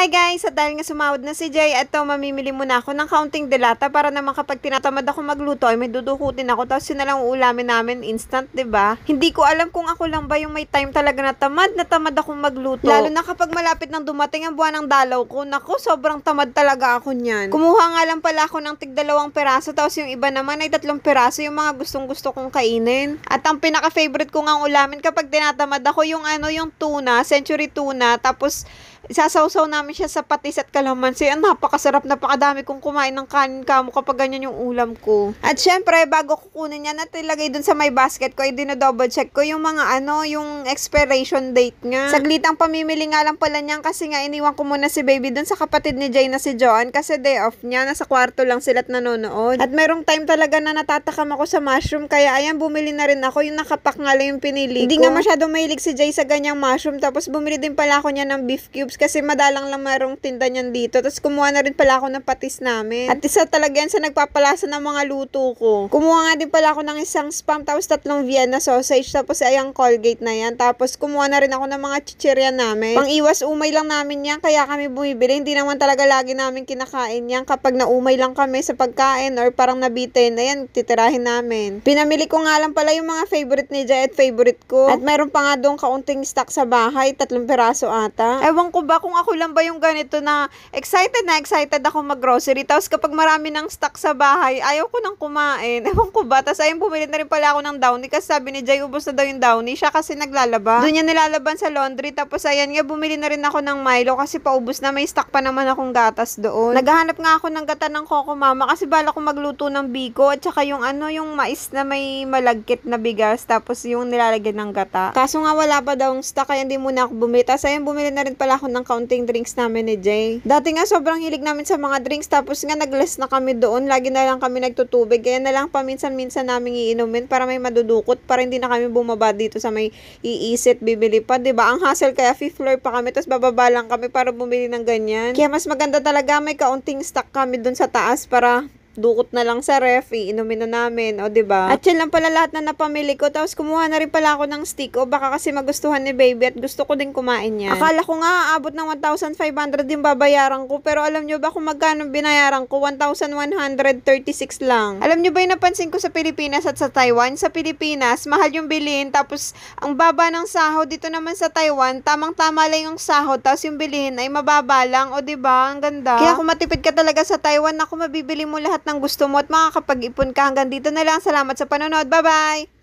Hi guys! At dahil nga sumawad na si Jay, eto mamimili muna ako ng kaunting delata para naman kapag tinatamad ako magluto ay may dudukutin ako tapos yun na lang uulamin namin instant, ba? Diba? Hindi ko alam kung ako lang ba yung may time talaga na tamad na tamad ako magluto. Lalo na kapag malapit nang dumating ang buwan ng dalaw ko, nako sobrang tamad talaga ako niyan. Kumuha nga lang pala ako ng tigdalawang dalawang peraso tapos yung iba naman ay tatlong peraso yung mga gustong gusto kong kainin. At ang pinaka-favorite ko ngang ulamin kapag tinatamad ako yung ano yung tuna, century tuna, tapos Isasawsaw namin siya sa patis at kalamansi. Ang napakasarap, napakadami kong kumain ng kanin kamo kapag ganyan yung ulam ko. At syempre, bago kukunin niya, at ilagay dun sa may basket ko, ay dinodouble check ko yung mga ano, yung expiration date nga. Saglitang pamimili nga lang pala niyan kasi nga iniwan ko muna si baby dun sa kapatid ni Jay na si Joan kasi day off niya, nasa kwarto lang sila sila't nanonood. At merong time talaga na natatakam ako sa mushroom kaya ayan, bumili na rin ako yung nakapak nga lang yung pinili ko. Hindi nga masyado mahilig si Jay sa ganyang mushroom tapos bumili din pala ako niya ng beef cubes kasi madalang lang mayroong tinda niyan dito. Tapos kumuha na rin pala ako ng patis namin. At isa talaga yan sa nagpapalasa ng mga luto ko. Kumuha nga din pala ako ng isang spam tapos tatlong Vienna sausage tapos ay ang Colgate na yan. Tapos kumuha na rin ako ng mga chichirya namin. Pang iwas umay lang namin yan kaya kami bumibili. Hindi naman talaga lagi namin kinakain yan kapag naumay lang kami sa pagkain or parang nabitin. Ayan, titirahin namin. Pinamili ko nga lang pala yung mga favorite ni Jay at favorite ko. At mayroon pa nga doon kaunting stock sa bahay. Tatlong piraso ata. Ewan ko ba kung ako lang ba yung ganito na excited na excited ako mag-grocery. Tapos kapag marami ng stock sa bahay, ayaw ko nang kumain. Ewan ko ba? Tapos ayun, bumili na rin pala ako ng downy kasi sabi ni Jay, ubos na daw yung downy. Siya kasi naglalaba. Doon niya nilalaban sa laundry. Tapos ayan nga, bumili na rin ako ng Milo kasi paubos na. May stock pa naman akong gatas doon. Naghahanap nga ako ng gata ng Coco Mama kasi bala ko magluto ng biko at saka yung ano, yung mais na may malagkit na bigas tapos yung nilalagyan ng gata. Kaso nga wala pa daw stock kaya hindi muna ako bumili. Tapos ayun, bumili na rin pala ako ng counting drinks namin ni Jay. Dati nga sobrang hilig namin sa mga drinks tapos nga nagless na kami doon. Lagi na lang kami nagtutubig. Kaya na lang paminsan-minsan namin iinumin para may madudukot para hindi na kami bumaba dito sa may iisit bibili pa. ba diba? Ang hassle kaya fifth floor pa kami tapos bababa lang kami para bumili ng ganyan. Kaya mas maganda talaga may kaunting stock kami doon sa taas para dukot na lang sa ref, iinumin na namin, o ba diba? At yan lang pala lahat na napamili ko, tapos kumuha na rin pala ako ng stick, o baka kasi magustuhan ni baby at gusto ko din kumain yan. Akala ko nga, aabot ng 1,500 yung babayaran ko, pero alam nyo ba kung magkano binayaran ko? 1,136 lang. Alam nyo ba yung napansin ko sa Pilipinas at sa Taiwan? Sa Pilipinas, mahal yung bilhin, tapos ang baba ng sahod, dito naman sa Taiwan, tamang-tama lang yung sahod, tapos yung bilhin ay mababa lang, o ba diba? Ang ganda. Kaya kung matipid ka talaga sa Taiwan, ako mabibili mo lahat ng gusto mo at makakapag-ipon ka. Hanggang dito na lang. Salamat sa panonood. Bye-bye!